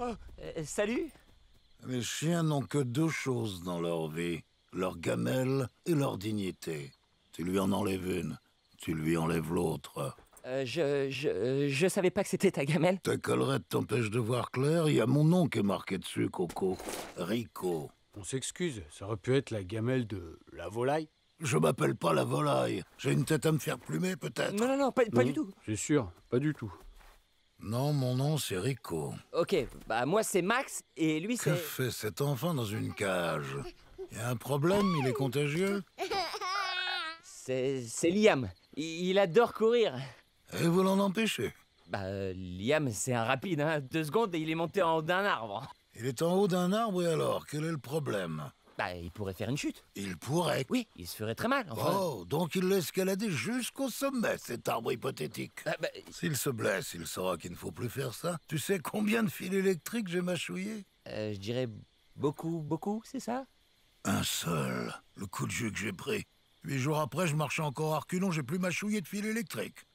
Oh, euh, salut Les chiens n'ont que deux choses dans leur vie, leur gamelle et leur dignité. Tu lui en enlèves une, tu lui enlèves l'autre. Euh, je, je, je savais pas que c'était ta gamelle. Ta collerette t'empêche de voir clair, il y a mon nom qui est marqué dessus, Coco. Rico. On s'excuse, ça aurait pu être la gamelle de la volaille. Je m'appelle pas la volaille. J'ai une tête à me faire plumer, peut-être. Non, non, non, pas, du tout. C'est sûr, pas du tout. Non, mon nom c'est Rico. Ok, bah moi c'est Max et lui c'est... Que fait cet enfant dans une cage Il y a un problème, il est contagieux C'est Liam. Il adore courir. Et vous l'en empêchez Bah Liam c'est un rapide, hein. Deux secondes et il est monté en haut d'un arbre. Il est en haut d'un arbre et alors, quel est le problème bah, il pourrait faire une chute. Il pourrait Oui, il se ferait très mal, Oh, donc il escaladé jusqu'au sommet, cet arbre hypothétique. Ah, bah, euh, S'il se blesse, il saura qu'il ne faut plus faire ça. Tu sais combien de fils électriques j'ai mâchouillé euh, Je dirais beaucoup, beaucoup, c'est ça Un seul, le coup de jus que j'ai pris. Huit jours après, je marchais encore à reculons, j'ai plus mâchouillé de fils électriques.